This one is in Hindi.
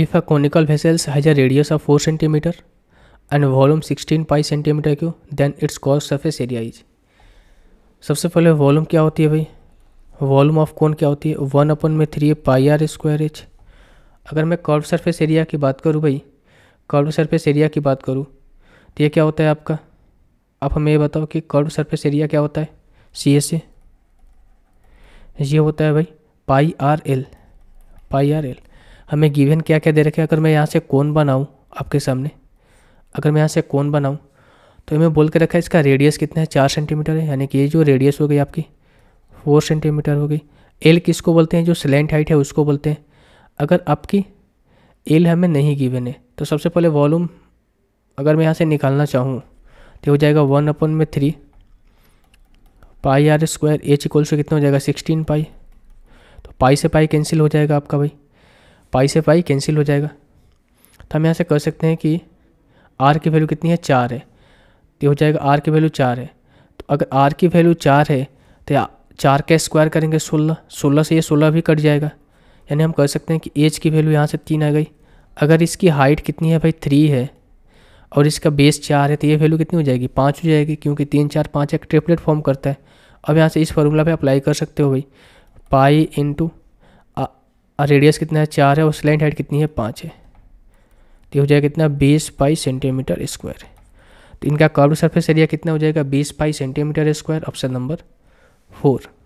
if a conical vessels has a radius of four centimeter and volume sixteen pi centimeter cube then its cause surface area is सबसे पहले वॉल्यूम क्या होती है भाई वॉल्यूम ऑफ कौन क्या होती है वन अपन में three pi R square H अगर मैं कर्व सरफेस एरिया की बात करूँ भाई कर्व सरफेस एरिया की बात करूँ तो ये क्या होता है आपका आप हमें ये बताओ कि कर्व सरफेस एरिया क्या होता है सी एस ए ये होता है भाई pi R L pi R L हमें गिवन क्या क्या दे रखे अगर मैं यहाँ से कौन बनाऊँ आपके सामने अगर मैं यहाँ से कौन बनाऊँ तो हमें बोल के रखा है इसका रेडियस कितना है चार सेंटीमीटर है यानी कि ये जो रेडियस हो गई आपकी फोर सेंटीमीटर हो गई एल किसको बोलते हैं जो स्लेंट हाइट है उसको बोलते हैं अगर आपकी एल हमें नहीं गिवन है तो सबसे पहले वॉल्यूम अगर मैं यहाँ से निकालना चाहूँ तो हो जाएगा वन अपन में three pi R square H equal से कितना हो जाएगा सिक्सटीन पाई तो पाई से पाई कैंसिल हो जाएगा आपका भाई पाई से पाई कैंसिल हो जाएगा तो हम यहाँ से कर सकते हैं कि आर की वैल्यू कितनी है चार है तो हो जाएगा आर की वैल्यू चार है तो अगर आर की वैल्यू चार है तो चार का स्क्वायर करेंगे सोलह सोलह से ये सोलह भी कट जाएगा यानी हम कह सकते हैं कि एज की वैल्यू यहाँ से तीन आ गई अगर इसकी हाइट कितनी है भाई थ्री है और इसका बेस चार है तो ये वैल्यू कितनी हो जाएगी पाँच हो जाएगी क्योंकि तीन चार पाँच एक ट्रिपलेट फॉर्म करता है अब यहाँ से इस फार्मूला पे अप्लाई कर सकते हो भाई पाई इंटू और रेडियस कितना है चार है और स्लेंट हाइट कितनी है पाँच है तो हो जाएगा कितना बीस बाई सेंटीमीटर स्क्वायर तो इनका कर्व सरफेस एरिया कितना हो जाएगा बीस pi centimeter square option number four